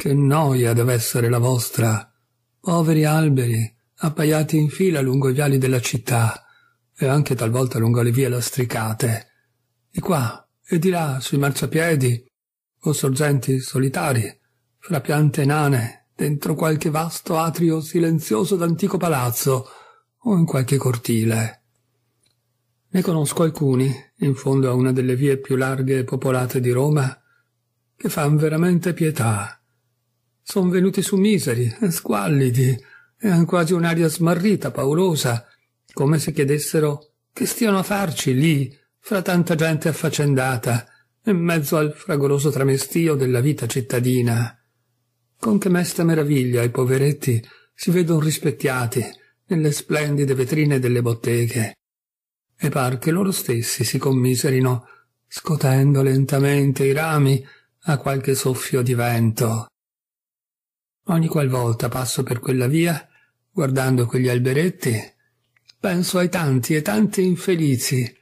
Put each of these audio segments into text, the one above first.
Che noia deve essere la vostra. Poveri alberi, appaiati in fila lungo i viali della città e anche talvolta lungo le vie lastricate. Di qua e di là sui marciapiedi o sorgenti solitari, fra piante nane, dentro qualche vasto atrio silenzioso d'antico palazzo o in qualche cortile. Ne conosco alcuni, in fondo a una delle vie più larghe e popolate di Roma, che fan veramente pietà Son venuti su miseri, squallidi, e hanno quasi un'aria smarrita, paurosa, come se chiedessero che stiano a farci lì, fra tanta gente affaccendata, in mezzo al fragoroso tramestio della vita cittadina. Con che mesta meraviglia i poveretti si vedono rispecchiati nelle splendide vetrine delle botteghe. E par che loro stessi si commiserino, scotendo lentamente i rami a qualche soffio di vento. Ogni qualvolta passo per quella via, guardando quegli alberetti, penso ai tanti e tanti infelici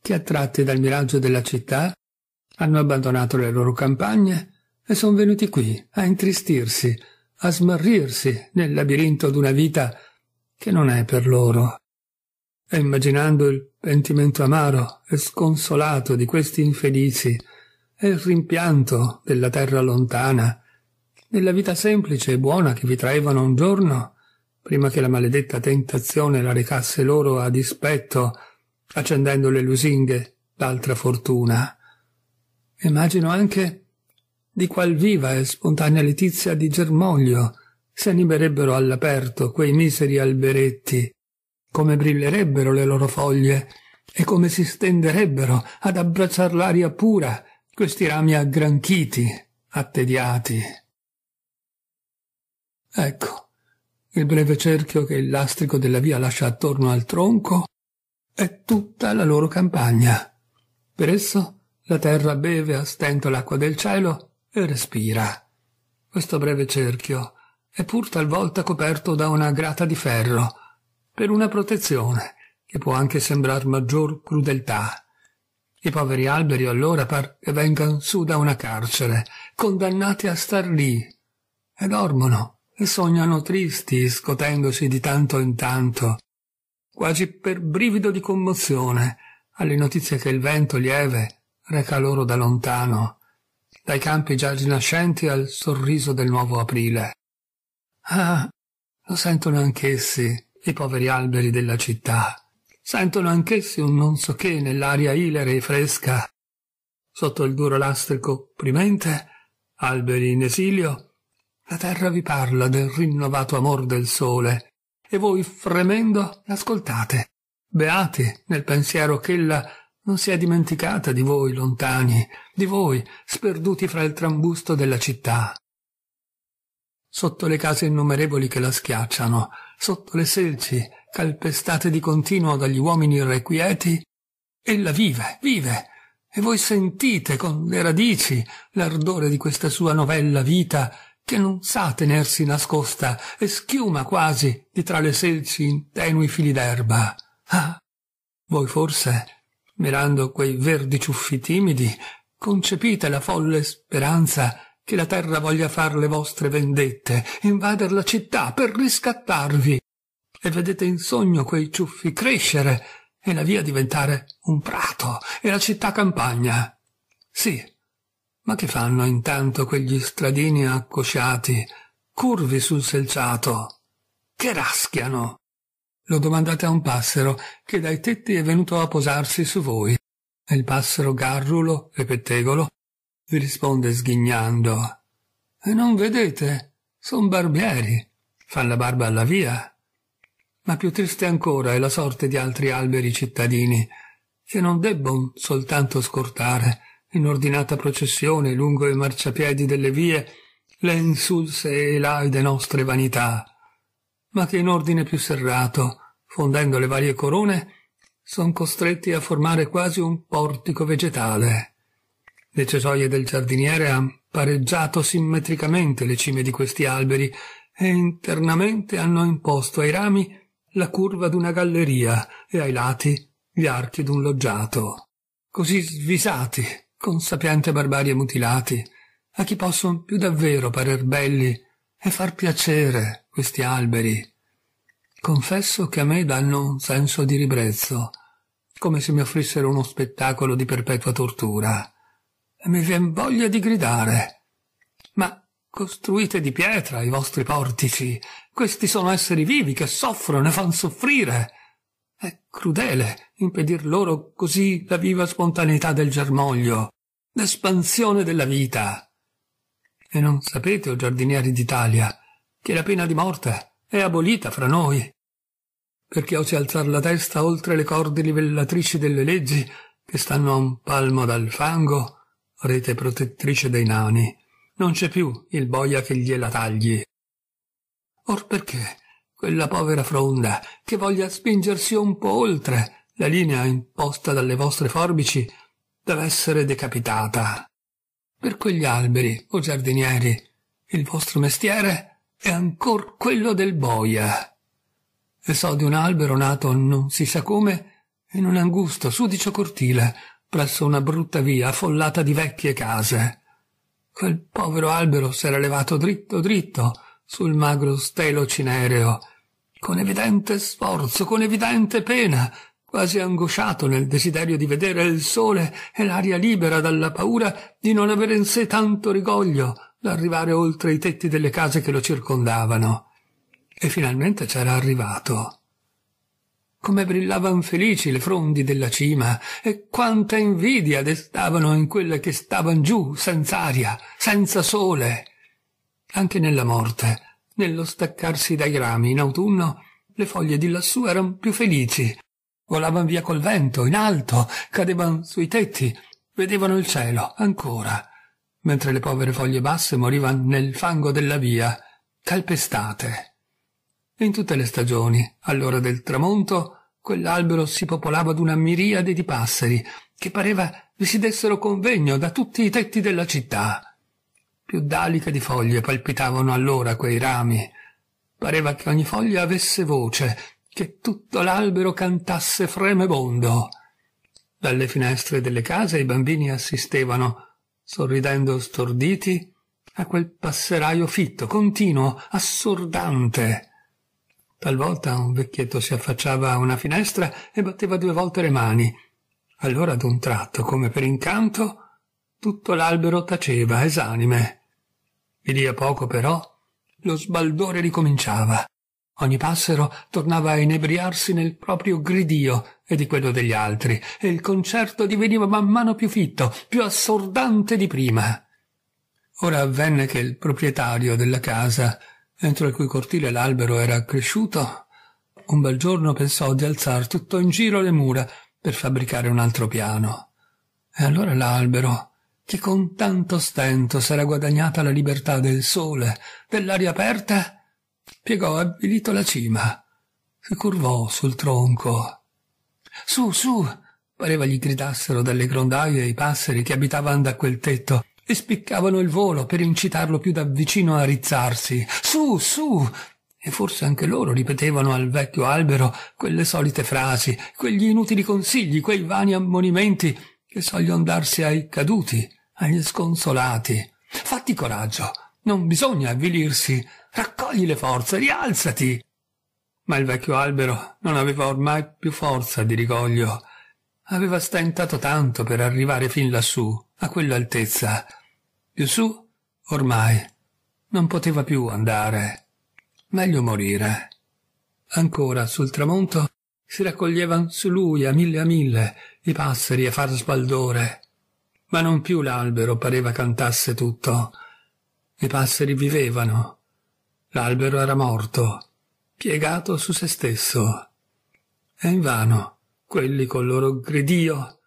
che, attratti dal miraggio della città, hanno abbandonato le loro campagne e sono venuti qui a intristirsi, a smarrirsi nel labirinto d'una vita che non è per loro. E immaginando il pentimento amaro e sconsolato di questi infelici e il rimpianto della terra lontana, nella vita semplice e buona che vi traevano un giorno, prima che la maledetta tentazione la recasse loro a dispetto, accendendo le lusinghe d'altra fortuna. Immagino anche di qual viva e spontanea letizia di germoglio si animerebbero all'aperto quei miseri alberetti, come brillerebbero le loro foglie e come si stenderebbero ad abbracciar l'aria pura questi rami aggranchiti, attediati. Ecco, il breve cerchio che il lastrico della via lascia attorno al tronco è tutta la loro campagna. Per esso la terra beve a stento l'acqua del cielo e respira. Questo breve cerchio è pur talvolta coperto da una grata di ferro, per una protezione che può anche sembrar maggior crudeltà. I poveri alberi allora par che vengan su da una carcere, condannati a star lì, e dormono e sognano tristi, scotendosi di tanto in tanto, quasi per brivido di commozione, alle notizie che il vento lieve reca loro da lontano, dai campi già rinascenti al sorriso del nuovo aprile. Ah, lo sentono anch'essi, i poveri alberi della città. Sentono anch'essi un non so che nell'aria ilere e fresca. Sotto il duro lastrico opprimente, alberi in esilio, la terra vi parla del rinnovato amor del sole, e voi fremendo l'ascoltate, beati nel pensiero ch'ella non si è dimenticata di voi lontani, di voi sperduti fra il trambusto della città. Sotto le case innumerevoli che la schiacciano, sotto le selci calpestate di continuo dagli uomini irrequieti, ella vive, vive, e voi sentite con le radici l'ardore di questa sua novella vita che non sa tenersi nascosta e schiuma quasi di tra le selci in tenui fili d'erba. Ah, voi forse, mirando quei verdi ciuffi timidi, concepite la folle speranza che la terra voglia far le vostre vendette, invader la città per riscattarvi, e vedete in sogno quei ciuffi crescere e la via diventare un prato e la città campagna. Sì, ma che fanno intanto quegli stradini accosciati, curvi sul selciato? Che raschiano? Lo domandate a un passero che dai tetti è venuto a posarsi su voi. E il passero garrulo e pettegolo vi risponde sghignando. E non vedete? Son barbieri. Fan la barba alla via. Ma più triste ancora è la sorte di altri alberi cittadini, che non debbon soltanto scortare, in ordinata processione lungo i marciapiedi delle vie, le insulse e laide nostre vanità, ma che in ordine più serrato, fondendo le varie corone, son costretti a formare quasi un portico vegetale. Le cesoie del giardiniere han pareggiato simmetricamente le cime di questi alberi e internamente hanno imposto ai rami la curva d'una galleria e ai lati gli archi d'un loggiato. Così svisati, con sapiente barbarie mutilati, a chi possono più davvero parer belli e far piacere questi alberi. Confesso che a me danno un senso di ribrezzo, come se mi offrissero uno spettacolo di perpetua tortura. E mi vien voglia di gridare. Ma costruite di pietra i vostri portici. Questi sono esseri vivi che soffrono e fan soffrire. È crudele impedir loro così la viva spontaneità del germoglio l'espansione della vita. E non sapete, o giardinieri d'Italia, che la pena di morte è abolita fra noi. Perché osi alzar la testa oltre le corde livellatrici delle leggi che stanno a un palmo dal fango, rete protettrice dei nani. Non c'è più il boia che gliela tagli. Or perché quella povera fronda che voglia spingersi un po' oltre la linea imposta dalle vostre forbici deve essere decapitata. Per quegli alberi, o giardinieri, il vostro mestiere è ancor quello del boia. E so di un albero nato non si sa come in un angusto sudicio cortile presso una brutta via affollata di vecchie case. Quel povero albero s'era levato dritto dritto sul magro stelo cinereo, con evidente sforzo, con evidente pena, quasi angosciato nel desiderio di vedere il sole e l'aria libera dalla paura di non avere in sé tanto rigoglio d'arrivare oltre i tetti delle case che lo circondavano. E finalmente c'era arrivato. Come brillavan felici le frondi della cima e quanta invidia destavano in quelle che stavan giù, senz'aria, senza sole. Anche nella morte, nello staccarsi dai rami in autunno, le foglie di lassù eran più felici Volavano via col vento, in alto, cadevano sui tetti, vedevano il cielo, ancora, mentre le povere foglie basse morivano nel fango della via, calpestate. In tutte le stagioni, all'ora del tramonto, quell'albero si popolava d'una miriade di passeri, che pareva vi si dessero convegno da tutti i tetti della città. Più d'aliche di foglie palpitavano allora quei rami. Pareva che ogni foglia avesse voce, che tutto l'albero cantasse fremebondo. Dalle finestre delle case i bambini assistevano, sorridendo storditi, a quel passeraio fitto, continuo, assordante. Talvolta un vecchietto si affacciava a una finestra e batteva due volte le mani. Allora ad un tratto, come per incanto, tutto l'albero taceva, esanime. Di lì a poco, però, lo sbaldore ricominciava. Ogni passero tornava a inebriarsi nel proprio gridio e di quello degli altri, e il concerto diveniva man mano più fitto, più assordante di prima. Ora avvenne che il proprietario della casa, entro il cui cortile l'albero era cresciuto, un bel giorno pensò di alzare tutto in giro le mura per fabbricare un altro piano. E allora l'albero, che con tanto stento s'era guadagnata la libertà del sole, dell'aria aperta, Piegò avvilito la cima, si curvò sul tronco. Su, su! Pareva gli gridassero dalle grondaie i passeri che abitavano da quel tetto e spiccavano il volo per incitarlo più da vicino a rizzarsi. Su, su! E forse anche loro ripetevano al vecchio albero quelle solite frasi, quegli inutili consigli, quei vani ammonimenti che sogliono darsi ai caduti, agli sconsolati. Fatti coraggio, non bisogna avvilirsi. Raccogli le forze, rialzati. Ma il vecchio albero non aveva ormai più forza di rigoglio. Aveva stentato tanto per arrivare fin lassù, a quell'altezza. Più su, ormai, non poteva più andare. Meglio morire. Ancora, sul tramonto, si raccoglievan su lui a mille a mille i passeri a far sbaldore. Ma non più l'albero pareva cantasse tutto i passeri vivevano. L'albero era morto, piegato su se stesso. E invano quelli col loro gridio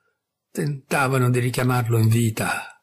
tentavano di richiamarlo in vita.